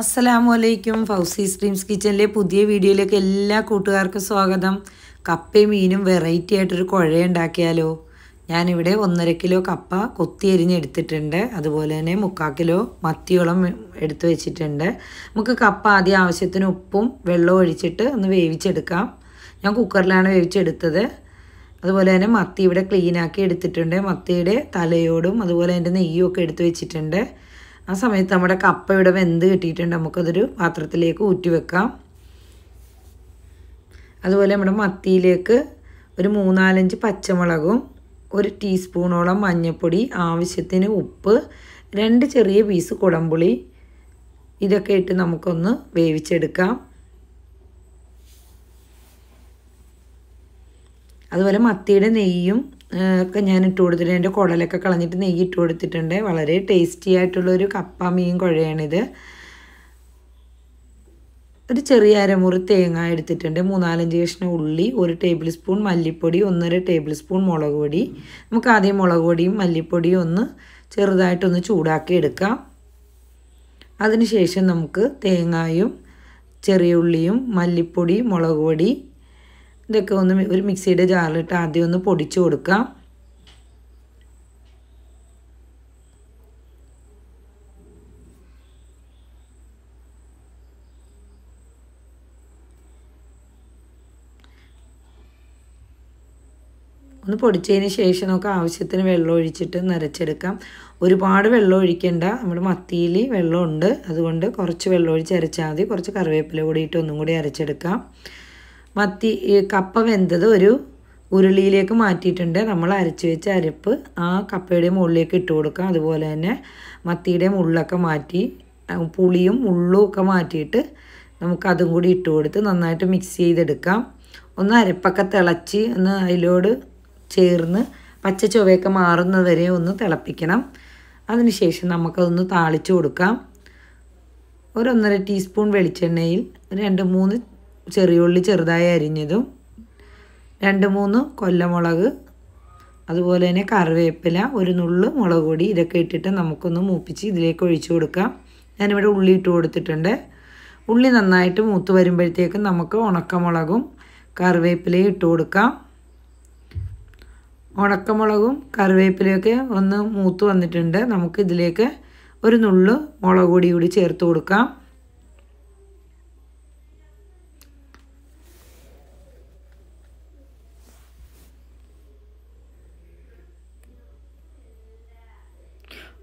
അസ്സലാമു അലൈക്കും Fauci streams കിച്ചണിലെ പുതിയ വീഡിയോയിലേക്ക് എല്ലാ കൂട്ടുകാർക്കും സ്വാഗതം കപ്പയും മീനും വെറൈറ്റി ആയിട്ടൊരു കുഴ ഉണ്ടാക്കിയാലോ ഞാനിവിടെ ഒന്നര കിലോ കപ്പ കൊത്തി എടുത്തിട്ടുണ്ട് അതുപോലെ തന്നെ മുക്കാൽ കിലോ മത്തിയോളം എടുത്തു വെച്ചിട്ടുണ്ട് നമുക്ക് കപ്പ ആദ്യം ആവശ്യത്തിന് ഉപ്പും വെള്ളവും ഒഴിച്ചിട്ട് ഒന്ന് വേവിച്ചെടുക്കാം ഞാൻ കുക്കറിലാണ് വേവിച്ചെടുത്തത് അതുപോലെ തന്നെ മത്തി ഇവിടെ ക്ലീനാക്കി എടുത്തിട്ടുണ്ട് മത്തിയുടെ തലയോടും അതുപോലെ അതിൻ്റെ നെയ്യും ഒക്കെ എടുത്തു വെച്ചിട്ടുണ്ട് ആ സമയത്ത് നമ്മുടെ കപ്പ ഇവിടെ വെന്ത് കിട്ടിയിട്ടുണ്ട് നമുക്കതൊരു പാത്രത്തിലേക്ക് ഊറ്റി വെക്കാം അതുപോലെ നമ്മുടെ മത്തിയിലേക്ക് ഒരു മൂന്നാലഞ്ച് പച്ചമുളകും ഒരു ടീസ്പൂണോളം മഞ്ഞൾപ്പൊടി ആവശ്യത്തിന് ഉപ്പ് രണ്ട് ചെറിയ പീസ് കുടംപുളി ഇതൊക്കെ ഇട്ട് നമുക്കൊന്ന് വേവിച്ചെടുക്കാം അതുപോലെ മത്തിയുടെ നെയ്യും ഒക്കെ ഞാൻ ഇട്ട് കൊടുത്തിട്ട് എൻ്റെ കുടലൊക്കെ കളഞ്ഞിട്ട് നെയ്യ് ഇട്ട് കൊടുത്തിട്ടുണ്ട് വളരെ ടേസ്റ്റി ആയിട്ടുള്ളൊരു കപ്പ മീൻ കുഴയാണിത് ഒരു ചെറിയ അരമുറി തേങ്ങ എടുത്തിട്ടുണ്ട് മൂന്നാലഞ്ച് കഷ്ണം ഉള്ളി ഒരു ടേബിൾ സ്പൂൺ മല്ലിപ്പൊടി ഒന്നര ടേബിൾ സ്പൂൺ മുളക് പൊടി നമുക്ക് ആദ്യം മുളക് പൊടിയും മല്ലിപ്പൊടിയും ഒന്ന് ചെറുതായിട്ടൊന്ന് ചൂടാക്കി എടുക്കാം അതിനുശേഷം നമുക്ക് തേങ്ങായും ചെറിയ ഉള്ളിയും മല്ലിപ്പൊടി മുളക് പൊടി ഇതൊക്കെ ഒന്ന് ഒരു മിക്സിയുടെ ജാറിലിട്ട് ആദ്യം ഒന്ന് പൊടിച്ചു കൊടുക്കാം ഒന്ന് പൊടിച്ചതിന് ശേഷം നമുക്ക് ആവശ്യത്തിന് വെള്ളം ഒഴിച്ചിട്ട് നിറച്ചെടുക്കാം ഒരുപാട് വെള്ളം ഒഴിക്കേണ്ട നമ്മുടെ മത്തിയിൽ വെള്ളമുണ്ട് അതുകൊണ്ട് കുറച്ച് വെള്ളം ഒഴിച്ച് അരച്ചാൽ മതി കുറച്ച് കറിവേപ്പില കൂടിയിട്ട് ഒന്നും കൂടി അരച്ചെടുക്കാം മത്തി കപ്പ വെന്തത് ഒരു ഉരുളിയിലേക്ക് മാറ്റിയിട്ടുണ്ട് നമ്മൾ അരച്ച് വെച്ച അരപ്പ് ആ കപ്പയുടെ മുകളിലേക്ക് ഇട്ട് കൊടുക്കാം അതുപോലെ തന്നെ മത്തിയുടെ മുള്ളൊക്കെ മാറ്റി പുളിയും ഉള്ളും ഒക്കെ മാറ്റിയിട്ട് നമുക്കതും കൂടി ഇട്ട് കൊടുത്ത് നന്നായിട്ട് മിക്സ് ചെയ്തെടുക്കാം ഒന്ന് അരപ്പൊക്കെ തിളച്ച് ഒന്ന് അതിലോട് ചേർന്ന് പച്ച ചുവയൊക്കെ മാറുന്നത് വരെ ഒന്ന് തിളപ്പിക്കണം അതിനുശേഷം നമുക്കതൊന്ന് താളിച്ച് കൊടുക്കാം ഒരു ടീസ്പൂൺ വെളിച്ചെണ്ണയിൽ രണ്ട് മൂന്ന് ചെറിയുള്ളി ചെറുതായി അരിഞ്ഞതും രണ്ട് മൂന്ന് കൊല്ലമുളക് അതുപോലെ തന്നെ കറിവേപ്പില ഒരു നുള്ള് മുളക് പൊടി ഇതൊക്കെ ഇട്ടിട്ട് നമുക്കൊന്ന് മൂപ്പിച്ച് ഇതിലേക്ക് ഒഴിച്ചു കൊടുക്കാം ഞാനിവിടെ ഉള്ളി ഇട്ട് കൊടുത്തിട്ടുണ്ട് ഉള്ളി നന്നായിട്ട് മൂത്ത് വരുമ്പോഴത്തേക്കും നമുക്ക് ഉണക്കമുളകും കറിവേപ്പിലയും ഇട്ട് കൊടുക്കാം ഉണക്കമുളകും കറിവേപ്പിലയൊക്കെ ഒന്ന് മൂത്ത് വന്നിട്ടുണ്ട് നമുക്ക് ഇതിലേക്ക് ഒരു നുള്ള് മുളക് പൊടി കൂടി ചേർത്ത് കൊടുക്കാം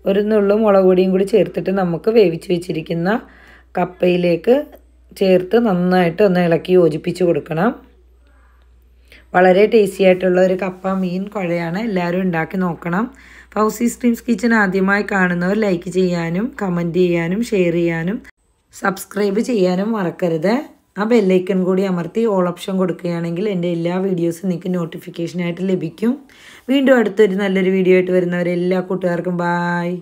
ഒരു നുള്ളു മുളക് പൊടിയും കൂടി ചേർത്തിട്ട് നമുക്ക് വേവിച്ച് വെച്ചിരിക്കുന്ന കപ്പയിലേക്ക് ചേർത്ത് നന്നായിട്ട് ഒന്ന് ഇളക്കി യോജിപ്പിച്ച് കൊടുക്കണം വളരെ ടേസ്റ്റി ആയിട്ടുള്ള ഒരു കപ്പ മീൻ കുഴയാണ് എല്ലാവരും ഉണ്ടാക്കി നോക്കണം ഫൗസി സ്ട്രീംസ് കിച്ചൺ ആദ്യമായി കാണുന്നവർ ലൈക്ക് ചെയ്യാനും കമൻറ്റ് ചെയ്യാനും ഷെയർ ചെയ്യാനും സബ്സ്ക്രൈബ് ചെയ്യാനും മറക്കരുത് ആ ബെല്ലൈക്കൺ കൂടി അമർത്തി ഓൾ ഓപ്ഷൻ കൊടുക്കുകയാണെങ്കിൽ എൻ്റെ എല്ലാ വീഡിയോസും നിങ്ങൾക്ക് നോട്ടിഫിക്കേഷനായിട്ട് ലഭിക്കും വീണ്ടും അടുത്തൊരു നല്ലൊരു വീഡിയോ ആയിട്ട് വരുന്നവരെ എല്ലാ കൂട്ടുകാർക്കും ബായ്